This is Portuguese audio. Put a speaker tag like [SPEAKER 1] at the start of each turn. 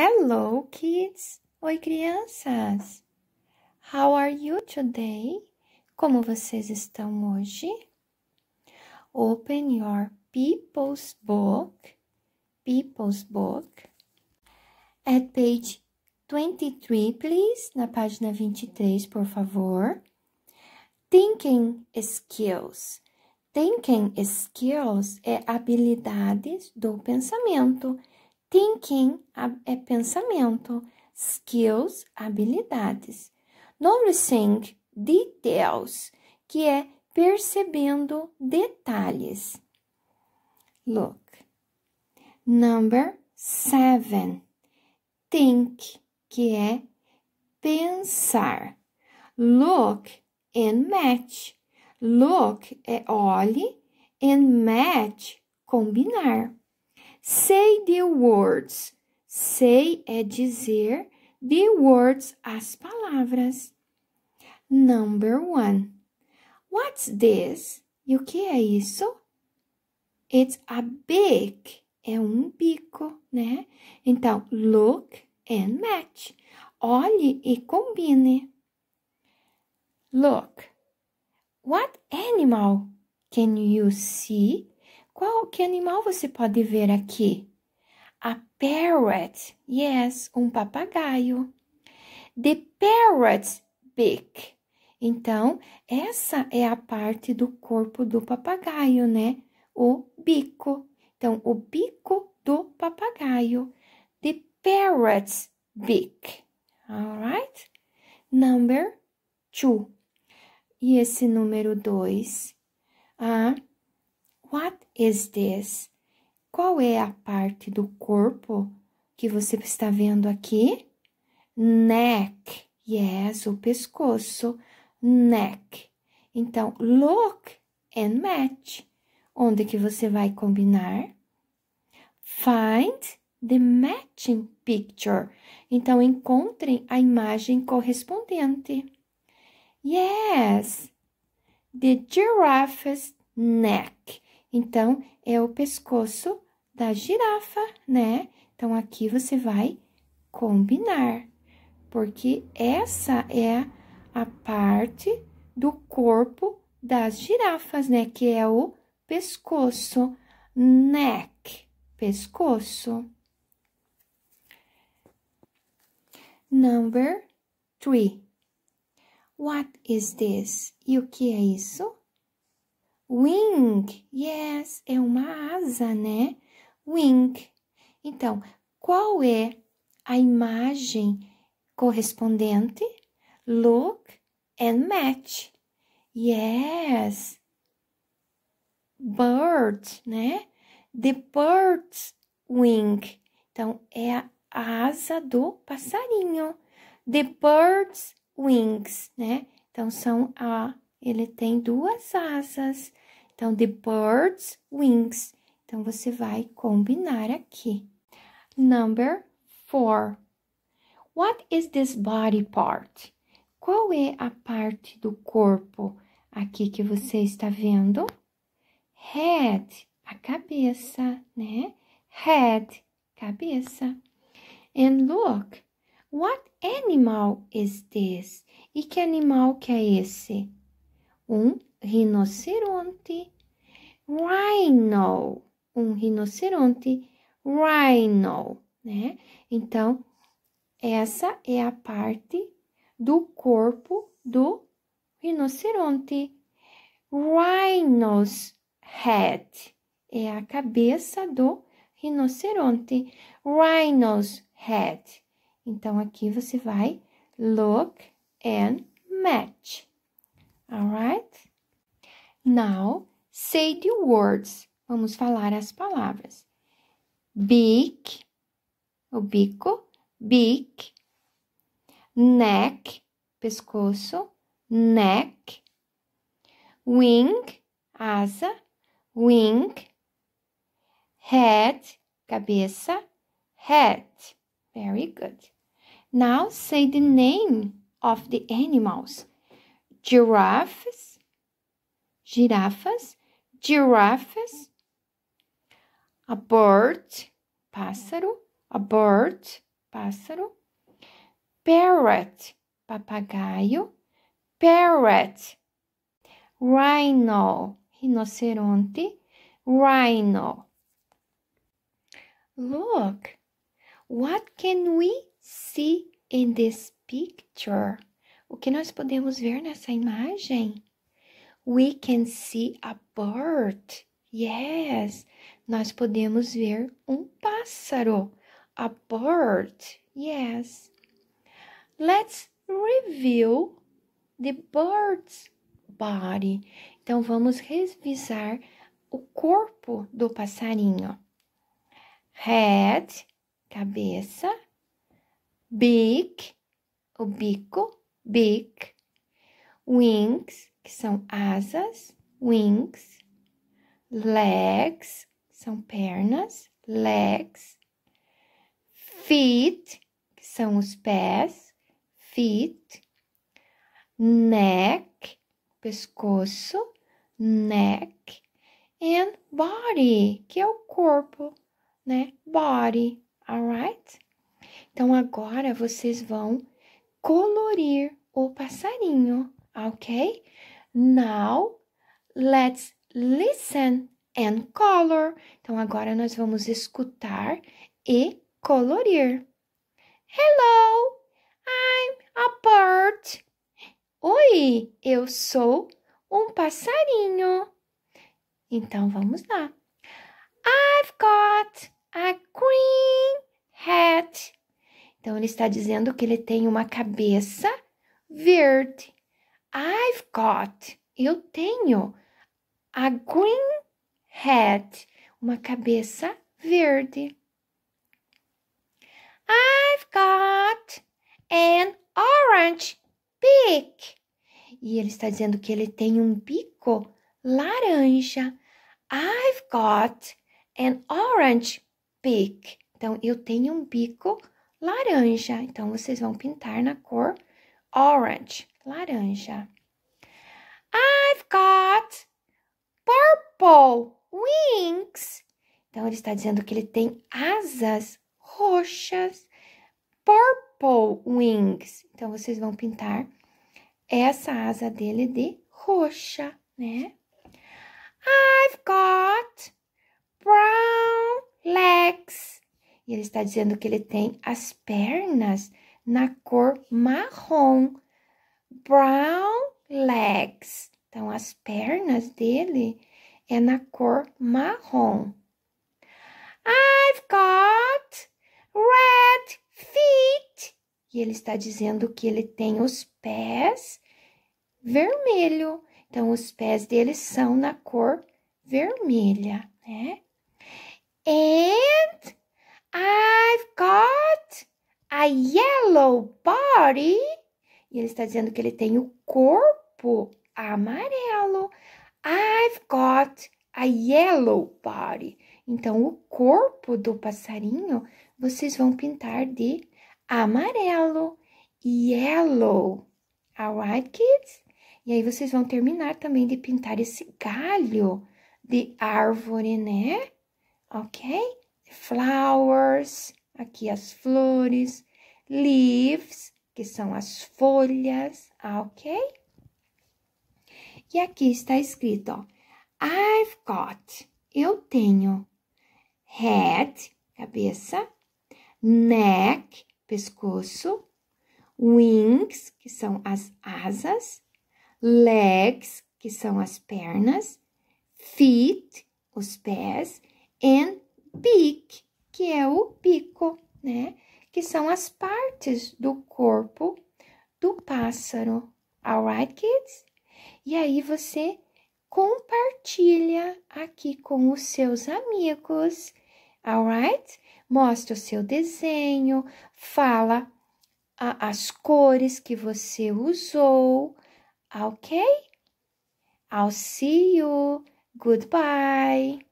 [SPEAKER 1] Hello, kids! Oi, crianças! How are you today? Como vocês estão hoje? Open your people's book, people's book, at page 23, please, na página 23, por favor. Thinking skills. Thinking skills é habilidades do pensamento. Thinking é pensamento, skills, habilidades. Noticing, details, que é percebendo detalhes. Look. Number seven. Think, que é pensar. Look and match. Look é olhe and match, combinar. Say the words. Say é dizer, the words, as palavras. Number one. What's this? E o que é isso? It's a beak. É um bico, né? Então, look and match. Olhe e combine. Look. What animal can you see? Qual que animal você pode ver aqui? A parrot. Yes, um papagaio. The parrot's beak. Então, essa é a parte do corpo do papagaio, né? O bico. Então, o bico do papagaio. The parrot's beak. Alright? Number two. E esse número dois? A ah, What is this? Qual é a parte do corpo que você está vendo aqui? Neck. Yes, o pescoço. Neck. Então, look and match. Onde que você vai combinar? Find the matching picture. Então, encontrem a imagem correspondente. Yes, the giraffe's neck. Então, é o pescoço da girafa, né? Então, aqui você vai combinar, porque essa é a parte do corpo das girafas, né? Que é o pescoço, neck, pescoço. Number three. What is this? E o que é isso? Wing, yes, é uma asa, né? Wing. Então, qual é a imagem correspondente? Look and match. Yes. Bird, né? The bird's wing. Então, é a asa do passarinho. The bird's wings, né? Então, são a ele tem duas asas. Então, the bird's wings. Então, você vai combinar aqui. Number four. What is this body part? Qual é a parte do corpo aqui que você está vendo? Head, a cabeça, né? Head, cabeça. And look, what animal is this? E que animal que é esse? um rinoceronte. Rhino, um rinoceronte. Rhino, né? Então, essa é a parte do corpo do rinoceronte. Rhino's head é a cabeça do rinoceronte. Rhino's head. Então, aqui você vai look and match. Alright? Now, say the words. Vamos falar as palavras. Beak, o bico, beak. Neck, pescoço, neck. Wing, asa, wing. Head, cabeça, head. Very good. Now say the name of the animals. giraffes, giraffes, giraffes, a bird, pássaro, a bird, pássaro, parrot, papagaio, parrot, rhino, rinoceronte, rhino. Look, what can we see in this picture? O que nós podemos ver nessa imagem? We can see a bird. Yes, nós podemos ver um pássaro. A bird. Yes. Let's review the bird's body. Então vamos revisar o corpo do passarinho. Head, cabeça. Beak, o bico big, wings, que são asas, wings, legs, que são pernas, legs, feet, que são os pés, feet, neck, pescoço, neck, and body, que é o corpo, né? Body, alright? Então agora vocês vão colorir o passarinho, ok? Now let's listen and color. Então agora nós vamos escutar e colorir. Hello, I'm a bird. Oi, eu sou um passarinho. Então vamos lá. I've got a green hat. Então ele está dizendo que ele tem uma cabeça verde. I've got. Eu tenho a green hat, uma cabeça verde. I've got an orange beak. E ele está dizendo que ele tem um bico laranja. I've got an orange beak. Então, eu tenho um bico laranja. Então, vocês vão pintar na cor orange, laranja. I've got purple wings. Então ele está dizendo que ele tem asas roxas, purple wings. Então vocês vão pintar essa asa dele de roxa, né? I've got brown legs. E ele está dizendo que ele tem as pernas na cor marrom. Brown legs. Então, as pernas dele é na cor marrom. I've got red feet. E ele está dizendo que ele tem os pés vermelho. Então, os pés dele são na cor vermelha, né? And yellow body. E ele está dizendo que ele tem o corpo amarelo. I've got a yellow body. Então, o corpo do passarinho vocês vão pintar de amarelo. Yellow. Alright, kids? E aí vocês vão terminar também de pintar esse galho de árvore, né? Ok? Flowers, aqui as flores, leaves, que são as folhas, ah, ok? E aqui está escrito, ó, I've got, eu tenho, head, cabeça, neck, pescoço, wings, que são as asas, legs, que são as pernas, feet, os pés, and beak, que é o bico, né? que são as partes do corpo do pássaro. Alright, kids? E aí você compartilha aqui com os seus amigos. Alright? Mostra o seu desenho, fala a, as cores que você usou. Ok? I'll see you. Goodbye.